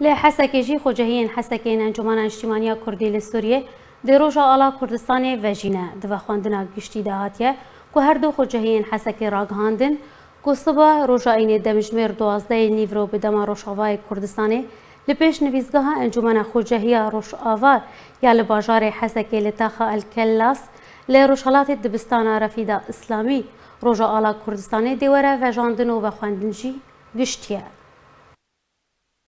لی حسکی جی خوجهین حسکین انجمن اجتماعی کردی لسوریه دی روژا آلا کردستان و جینه دو خواندنا گشتی دهاتیه که هر دو خوجهین حسکی راگهاندن که صبح روژا این دمجمیر دوازده نیورو به دما روشاوای کردستانه لپیش نویزگاه انجمن خوجهی روشاوا یا لباجار حسکی لتاخ الکلاس لی روشالات دبستان رفیده اسلامی روژا آلا کردستانه دیوره و جاندن و خواندن جی گشتیه